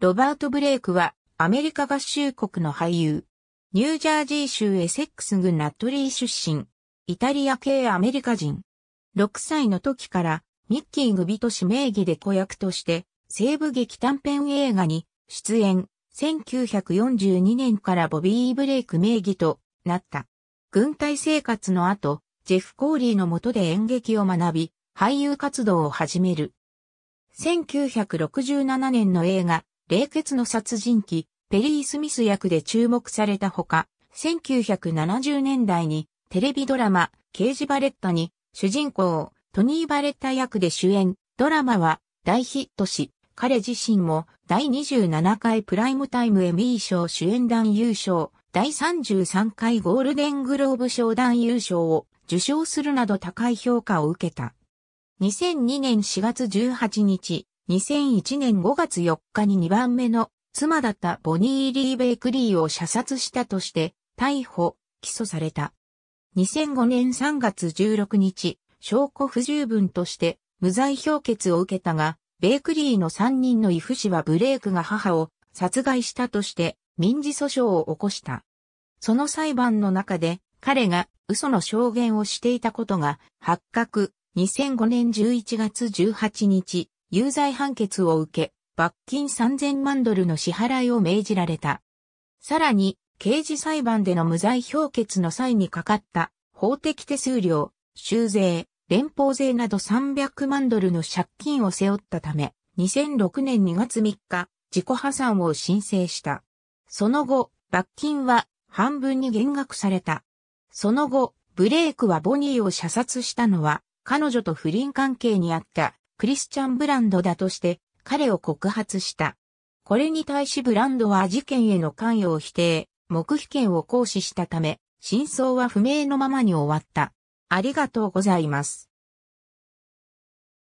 ロバート・ブレイクは、アメリカ合衆国の俳優。ニュージャージー州エセックス郡ナットリー出身。イタリア系アメリカ人。6歳の時から、ミッキー・グビト氏名義で子役として、西部劇短編映画に出演。1942年からボビー・ブレイク名義となった。軍隊生活の後、ジェフ・コーリーの下で演劇を学び、俳優活動を始める。1967年の映画、冷血の殺人鬼、ペリー・スミス役で注目されたほか、1970年代にテレビドラマ、刑事バレッタに主人公、トニー・バレッタ役で主演、ドラマは大ヒットし、彼自身も第27回プライムタイムエミー賞主演団優勝、第33回ゴールデングローブ賞団優勝を受賞するなど高い評価を受けた。2002年4月18日、2001年5月4日に2番目の妻だったボニー・リー・ベイクリーを射殺したとして逮捕、起訴された。2005年3月16日、証拠不十分として無罪評決を受けたが、ベイクリーの3人の異父子はブレイクが母を殺害したとして民事訴訟を起こした。その裁判の中で彼が嘘の証言をしていたことが発覚2005年11月18日、有罪判決を受け、罰金3000万ドルの支払いを命じられた。さらに、刑事裁判での無罪評決の際にかかった法的手数料、修税、連邦税など300万ドルの借金を背負ったため、2006年2月3日、自己破産を申請した。その後、罰金は半分に減額された。その後、ブレイクはボニーを射殺したのは、彼女と不倫関係にあったクリスチャン・ブランドだとして彼を告発した。これに対しブランドは事件への関与を否定、黙秘権を行使したため、真相は不明のままに終わった。ありがとうございます。